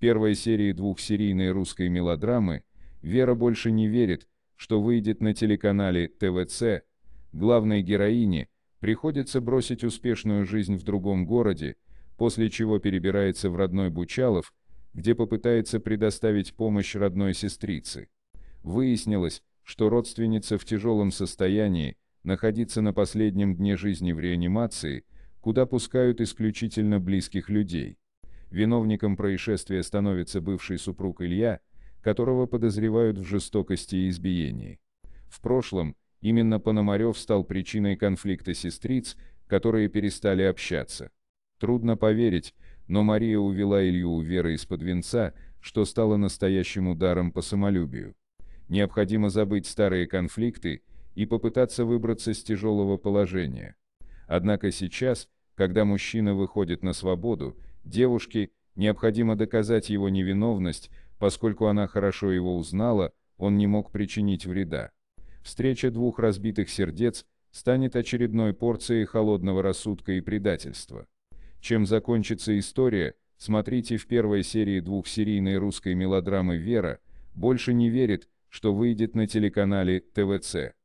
первой серии двухсерийной русской мелодрамы Вера больше не верит, что выйдет на телеканале ТВЦ. Главной героине приходится бросить успешную жизнь в другом городе, после чего перебирается в родной Бучалов, где попытается предоставить помощь родной сестрице. Выяснилось, что родственница в тяжелом состоянии, находится на последнем дне жизни в реанимации, куда пускают исключительно близких людей. Виновником происшествия становится бывший супруг Илья, которого подозревают в жестокости и избиении. В прошлом, именно Пономарев стал причиной конфликта сестриц, которые перестали общаться. Трудно поверить, но Мария увела Илью у веры из-под венца, что стало настоящим ударом по самолюбию. Необходимо забыть старые конфликты и попытаться выбраться с тяжелого положения. Однако сейчас, когда мужчина выходит на свободу, девушки, необходимо доказать его невиновность, поскольку она хорошо его узнала, он не мог причинить вреда. Встреча двух разбитых сердец станет очередной порцией холодного рассудка и предательства. Чем закончится история, смотрите в первой серии двухсерийной русской мелодрамы «Вера», больше не верит, что выйдет на телеканале ТВЦ.